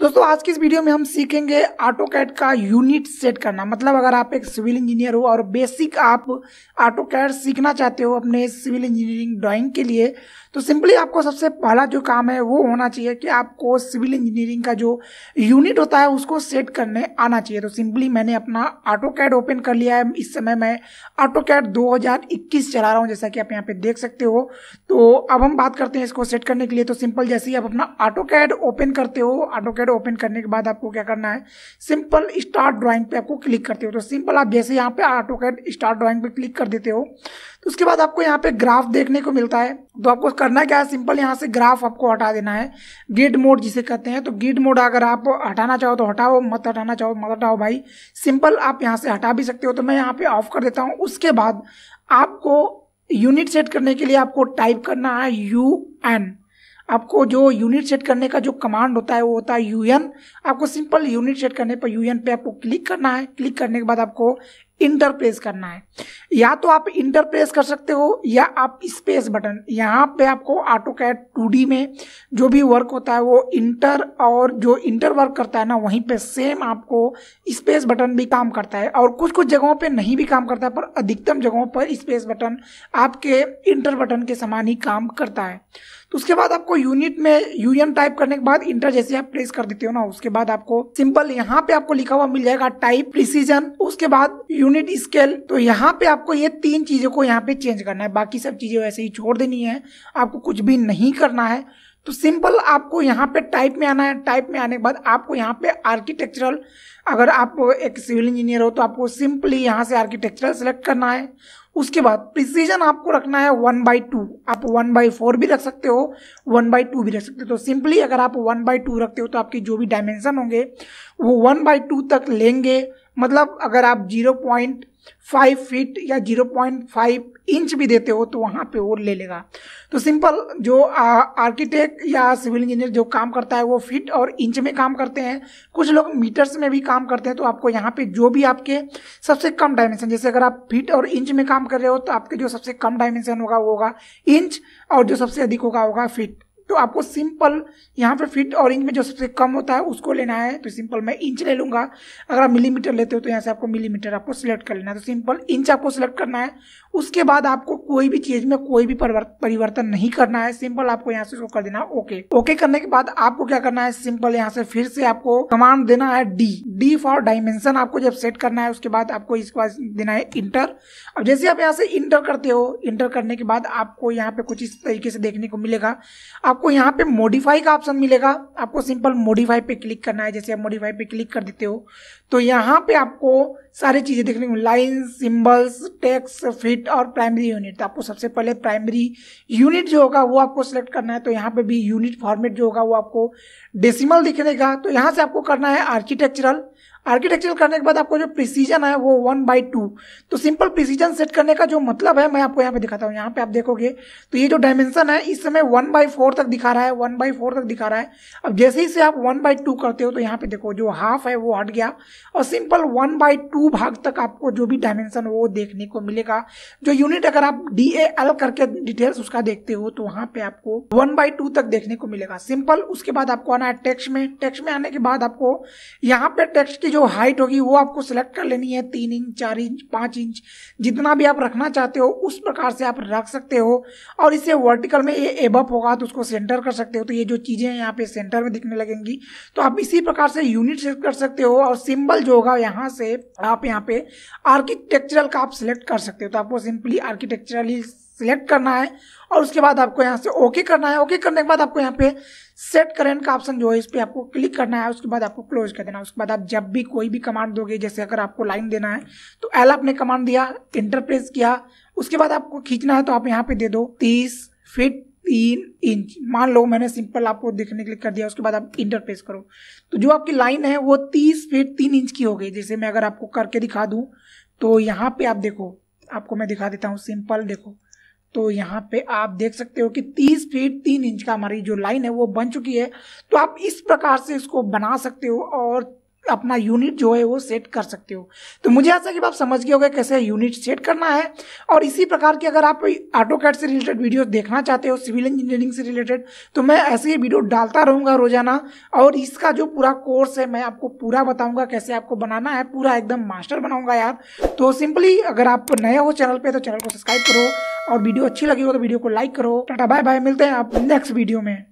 दोस्तों आज की इस वीडियो में हम सीखेंगे ऑटो कैड का यूनिट सेट करना मतलब अगर आप एक सिविल इंजीनियर हो और बेसिक आप ऑटो कैड सीखना चाहते हो अपने सिविल इंजीनियरिंग ड्राइंग के लिए तो सिंपली आपको सबसे पहला जो काम है वो होना चाहिए कि आपको सिविल इंजीनियरिंग का जो यूनिट होता है उसको सेट करने आना चाहिए तो सिंपली मैंने अपना ऑटो कैड ओपन कर लिया है इस समय मैं ऑटो कैड दो चला रहा हूँ जैसा कि आप यहाँ पे देख सकते हो तो अब हम बात करते हैं इसको सेट करने के लिए तो सिंपल जैसे ही आप अपना ऑटो कैड ओपन करते हो ऑटो नोटपैड ओपन करने के बाद आपको क्या करना है सिंपल स्टार्ट ड्राइंग पे आपको क्लिक करते हो तो सिंपल आप जैसे यहाँ पे ऑटो कैड स्टार्ट ड्राइंग पे क्लिक कर देते हो तो उसके बाद आपको यहाँ पे ग्राफ देखने को मिलता है तो आपको करना क्या है सिंपल यहाँ से ग्राफ आपको हटा देना है गिड मोड जिसे कहते हैं तो गिड मोड अगर आप हटाना चाहो तो हटाओ मत हटाना चाहो मत हटाओ भाई सिंपल आप यहाँ से हटा भी सकते हो तो मैं यहाँ पे ऑफ कर देता हूँ उसके बाद आपको यूनिट सेट करने के लिए आपको टाइप करना है यू एन आपको जो यूनिट सेट करने का जो कमांड होता है वो होता है यूएन आपको सिंपल यूनिट सेट करने पर यूएन पे आपको क्लिक करना है क्लिक करने के बाद आपको इंटर प्रेस करना है या तो आप इंटर प्रेस कर सकते हो या आप स्पेस बटन यहाँ पे आपको ऑटो कैट टू में जो भी वर्क होता है वो इंटर और जो इंटर वर्क करता है ना वहीं पे सेम आपको स्पेस बटन भी काम करता है और कुछ कुछ जगहों पे नहीं भी काम करता है पर अधिकतम जगहों पर स्पेस बटन आपके इंटर बटन के समान ही काम करता है तो उसके बाद आपको यूनिट में यूएन टाइप करने के बाद इंटर जैसे आप प्लेस कर देते हो ना उसके बाद आपको सिंपल यहाँ पे आपको लिखा हुआ मिल जाएगा टाइप प्रिसीजन उसके बाद यूनिट स्केल तो यहाँ पे आपको ये तीन चीजों को यहाँ पे चेंज करना है बाकी सब चीजें वैसे ही छोड़ देनी है आपको कुछ भी नहीं करना है तो सिंपल आपको यहाँ पे टाइप में आना है टाइप में आने के बाद आपको यहाँ पे आर्किटेक्चरल अगर आप एक सिविल इंजीनियर हो तो आपको सिंपली यहाँ से आर्किटेक्चरल सेलेक्ट करना है उसके बाद प्रिसीजन आपको रखना है वन बाई टू आप वन बाई फोर भी रख सकते हो वन बाई टू भी रख सकते हो तो सिंपली अगर आप वन बाई टू रखते हो तो आपके जो भी डायमेंशन होंगे वो वन बाई टू तक लेंगे मतलब अगर आप जीरो पॉइंट फाइव फीट या जीरो पॉइंट फाइव इंच भी देते हो तो वहाँ पे वो ले लेगा तो सिंपल जो आर्किटेक्ट या सिविल इंजीनियर जो काम करता है वो फीट और इंच में काम करते हैं कुछ लोग मीटर्स में भी काम करते हैं तो आपको यहाँ पे जो भी आपके सबसे कम डायमेंशन जैसे अगर आप फीट और इंच में काम कर रहे हो तो आपके जो सबसे कम डायमेंशन होगा वो होगा इंच और जो सबसे अधिक होगा होगा फीट तो आपको सिंपल यहाँ पे फिट और इंच में जो सबसे कम होता है उसको लेना है तो सिंपल मैं इंच ले लूँगा अगर आप मिलीमीटर लेते हो तो यहाँ से आपको मिलीमीटर आपको सिलेक्ट कर लेना है तो सिंपल इंच आपको सिलेक्ट करना है उसके बाद आपको कोई भी चीज़ में कोई भी परिवर्तन नहीं करना है सिंपल आपको यहाँ से शो कर देना है ओके ओके करने के बाद आपको क्या करना है सिंपल यहाँ से फिर से आपको कमांड देना है डी डी फॉर डायमेंशन आपको जब सेट करना है उसके बाद आपको इसके बाद देना है इंटर अब जैसे आप यहाँ से इंटर करते हो इंटर करने के बाद आपको यहाँ पे कुछ इस तरीके से देखने को मिलेगा आप आपको यहाँ पे मॉडिफाई का ऑप्शन मिलेगा आपको सिंपल मॉडिफाई पे क्लिक करना है जैसे आप मॉडिफाई पे क्लिक कर देते हो तो यहाँ पे आपको सारी चीज़ें देखने को लाइन सिंबल्स टेक्स फिट और प्राइमरी यूनिट तो आपको सबसे पहले प्राइमरी यूनिट जो होगा वो आपको सेलेक्ट करना है तो यहाँ पे भी यूनिट फॉर्मेट जो होगा वो आपको डेसिमल दिखेगा तो यहाँ से आपको करना है आर्किटेक्चरल आर्किटेक्चर करने के बाद आपको जो प्रिसीजन है वो वन बाई टू तो सिंपल प्रिसीजन सेट करने का जो मतलब है मैं आपको यहाँ पे दिखाता हूँ यहाँ पे आप देखोगे तो ये जो डायमेंशन है इस समय वन बाई फोर तक दिखा रहा है वन बाई फोर तक दिखा रहा है अब जैसे ही से आप वन बाई टू करते हो तो यहाँ पे देखो जो हाफ है वो हट गया और सिंपल वन बाई टू भाग तक आपको जो भी डायमेंशन वो देखने को मिलेगा जो यूनिट अगर आप डी ए एल करके डिटेल्स उसका देखते हो तो वहाँ पे आपको वन बाई टू तक देखने को मिलेगा सिंपल उसके बाद आपको आना है टेक्स्ट में टेक्स्ट में आने के बाद आपको यहाँ पे टेक्स्ट की जो हाइट होगी वो आपको सिलेक्ट कर लेनी है तीन इंच चार इंच पाँच इंच जितना भी आप रखना चाहते हो उस प्रकार से आप रख सकते हो और इसे वर्टिकल में ये एबअप होगा तो उसको सेंटर कर सकते हो तो ये जो चीज़ें हैं यहाँ पे सेंटर में दिखने लगेंगी तो आप इसी प्रकार से यूनिट सेलेक्ट कर सकते हो और सिंबल जो होगा यहाँ से आप यहाँ पे आर्किटेक्चरल का आप सिलेक्ट कर सकते हो तो आपको सिंपली आर्किटेक्चरली सिलेक्ट करना है और उसके बाद आपको यहाँ से ओके करना है ओके करने के बाद आपको यहाँ पे सेट करेंट का ऑप्शन जो है इस पर आपको क्लिक करना है उसके बाद आपको क्लोज कर देना है उसके बाद आप जब भी कोई भी कमांड दोगे जैसे अगर आपको लाइन देना है तो एल आपने कमांड दिया इंटरप्रेस किया उसके बाद आपको खींचना है तो आप यहाँ पे दे दो तीस फिट तीन इंच मान लो मैंने सिंपल आपको देखने के लिए कर दिया उसके बाद आप इंटरप्रेस करो तो जो आपकी लाइन है वो तीस फीट तीन इंच की हो गई जैसे मैं अगर आपको करके दिखा दूँ तो यहाँ पे आप देखो आपको मैं दिखा देता हूँ सिंपल देखो तो यहाँ पे आप देख सकते हो कि 30 फीट 3 इंच का हमारी जो लाइन है वो बन चुकी है तो आप इस प्रकार से इसको बना सकते हो और अपना यूनिट जो है वो सेट कर सकते हो तो मुझे ऐसा कि आप समझ गए होगा कैसे यूनिट सेट करना है और इसी प्रकार की अगर आप ऑटो कैट से रिलेटेड वीडियो देखना चाहते हो सिविल इंजीनियरिंग से रिलेटेड तो मैं ऐसे ही वीडियो डालता रहूँगा रोजाना और इसका जो पूरा कोर्स है मैं आपको पूरा बताऊँगा कैसे आपको बनाना है पूरा एकदम मास्टर बनाऊँगा यार तो सिंपली अगर आप नए हो चैनल पर तो चैनल को सब्सक्राइब करो और वीडियो अच्छी लगी हो तो वीडियो को लाइक करो टाटा बाय बाय मिलते हैं आप नेक्स्ट वीडियो में